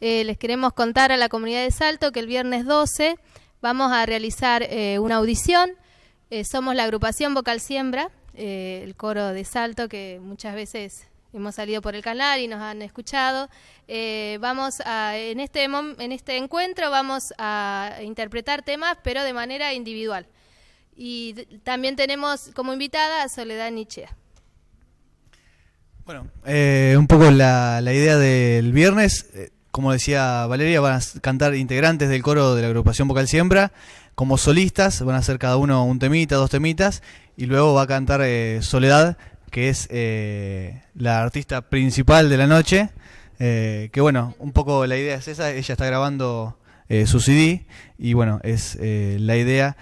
Eh, les queremos contar a la comunidad de Salto que el viernes 12 vamos a realizar eh, una audición. Eh, somos la agrupación Vocal Siembra, el coro de Salto que muchas veces hemos salido por el canal y nos han escuchado. vamos a, este en, este encuentro vamos a interpretar temas, pero de manera individual. Y también tenemos como invitada a Soledad Nichea. Bueno, un poco la idea del viernes como decía Valeria, van a cantar integrantes del coro de la agrupación vocal Siembra, como solistas, van a hacer cada uno un temita, dos temitas, y luego va a cantar eh, Soledad, que es eh, la artista principal de la noche, eh, que bueno, un poco la idea es esa, ella está grabando su CD, y bueno, es la idea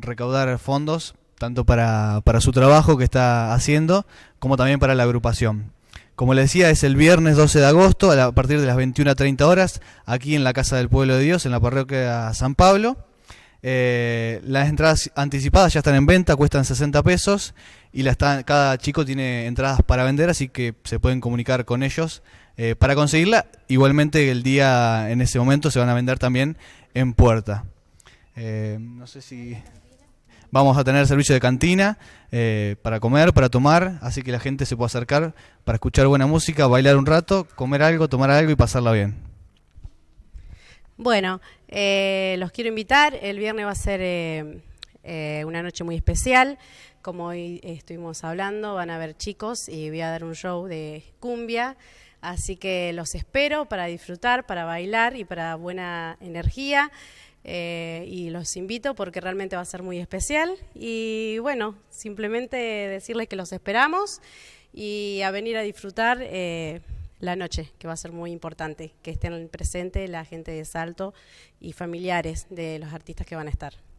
recaudar fondos, tanto para su trabajo que está haciendo, como también para la agrupación. Como les decía, es el viernes 12 de agosto a, partir de las 21.30 horas, aquí en la Casa del Pueblo de Dios, en la parroquia San Pablo. Eh, las entradas anticipadas ya están en venta, cuestan 60 pesos y cada chico tiene entradas para vender, así que se pueden comunicar con ellos eh, para conseguirla. Igualmente el día en ese momento se van a vender también en puerta. Eh, no sé si Vamos a tener servicio de cantina eh, para comer, para tomar, así que la gente se puede acercar para escuchar buena música, bailar un rato, comer algo, tomar algo y pasarla bien. Bueno, eh, los quiero invitar. El viernes va a ser eh, una noche muy especial. Como hoy estuvimos hablando, van a ver chicos y voy a dar un show de cumbia. Así que los espero para disfrutar, para bailar y para buena energía. Eh, y los invito porque realmente va a ser muy especial. Y bueno, simplemente decirles que los esperamos y a venir a disfrutar eh, la noche, que va a ser muy importante, que estén presentes la gente de Salto y familiares de los artistas que van a estar.